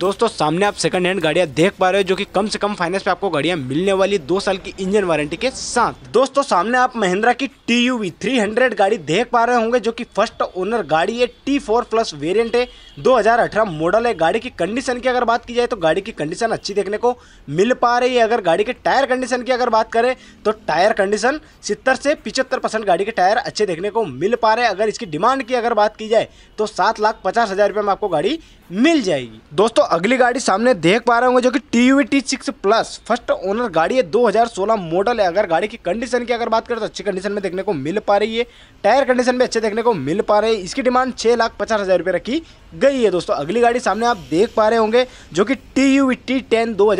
दोस्तों सामने आप सेकंड हैंड गाड़ियां देख पा रहे हो जो कि कम से कम फाइनेंस पे आपको गाड़ियां मिलने वाली दो साल की इंजन वारंटी के साथ दोस्तों सामने आप महिंद्रा की T U V three hundred गाड़ी देख पा रहे होंगे जो कि फर्स्ट ओनर गाड़ी है टी फोर प्लस वेरियंट है 2018 मॉडल है गाड़ी की कंडीशन की अगर बात की जाए तो गाड़ी की कंडीशन अच्छी देखने को मिल पा रही है अगर गाड़ी के टायर कंडीशन की अगर बात करें तो टायर कंडीशन सितर से पिचहत्तर परसेंट गाड़ी के टायर अच्छे देखने को मिल पा रहे हैं अगर इसकी डिमांड की अगर बात की जाए तो सात लाख पचास हजार रुपये में आपको गाड़ी मिल जाएगी दोस्तों दोस्तों अगली गाड़ी सामने देख पा रहे होंगे जो कि T U T six plus first owner गाड़ी है 2016 मॉडल है अगर गाड़ी की कंडीशन की अगर बात करें तो अच्छी कंडीशन में देखने को मिल पा रही है टायर कंडीशन भी अच्छे देखने को मिल पा रहे हैं इसकी डिमांड छः लाख पचास हज़ार रुपये रखी गई है दोस्तों अगली गाड़ी सामने आप देख पा रहे होंगे जो कि टी यू टी टेन दो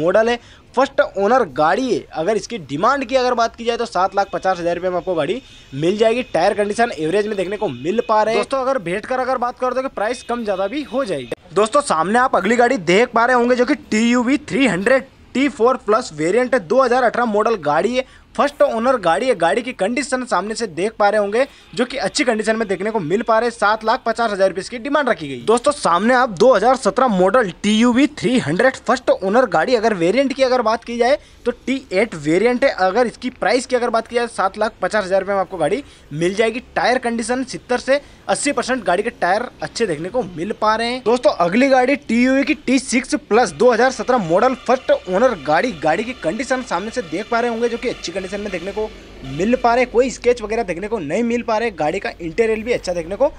मॉडल है फर्स्ट ओनर गाड़ी है अगर इसकी डिमांड की अगर बात की जाए तो सात लाख पचास हज़ार रुपये में आपको गाड़ी मिल जाएगी टायर कंडीशन एवरेज में देखने को मिल पा रहे हैं दोस्तों अगर भेंट कर अगर बात करो तो प्राइस कम ज़्यादा भी हो जाएगी दोस्तों सामने आप अगली गाड़ी देख पा रहे होंगे जो कि T U V three hundred T four plus variant है दो मॉडल गाड़ी है फर्स्ट ओनर गाड़ी है गाड़ी की कंडीशन सामने से देख पा रहे होंगे जो कि अच्छी कंडीशन में देखने को मिल पा रहे सात लाख पचास हजार रुपए की डिमांड रखी गई दोस्तों सामने आप 2017 model T U V three hundred first owner गाड़ी अगर वेरियंट की अगर बात की जाए तो टी एट वेरियंट है अगर इसकी प्राइस की अगर बात की जाए सात लाख पचास हजार रुपये में आपको गाड़ी मिल जाएगी टायर कंडीशन सितर से अस्सी परसेंट गाड़ी के टायर अच्छे देखने को मिल पा रहे हैं दोस्तों अगली गाड़ी टी यू की टी सिक्स प्लस दो हजार सत्रह मॉडल फर्स्ट ओनर गाड़ी गाड़ी की कंडीशन सामने से देख पा रहे होंगे जो की अच्छी कंडीशन में देखने को मिल पा रहे कोई स्केच वगैरह देखने को नहीं मिल पा रहे गाड़ी का इंटेरियर भी अच्छा देखने को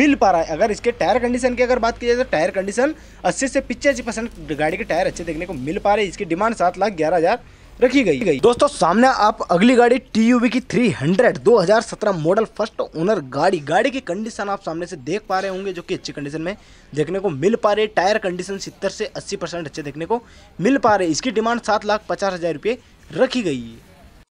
मिल पा रहा है अगर इसके टायर कंडीशन की अगर बात की जाए तो टायर कंडीशन अस्सी से पिचासी परसेंट गाड़ी के टायर अच्छे देखने को मिल पा रहे इसकी डिमांड सात लाख ग्यारह हज़ार रखी गई गई दोस्तों सामने आप अगली गाड़ी टी यू की 300 2017 मॉडल फर्स्ट ओनर गाड़ी गाड़ी की कंडीशन आप सामने से देख पा रहे होंगे जो कि अच्छी कंडीशन में देखने को मिल पा रही टायर कंडीशन सितर से अस्सी परसेंट अच्छे देखने को मिल पा रहे इसकी डिमांड सात लाख पचास हज़ार रुपये रखी गई है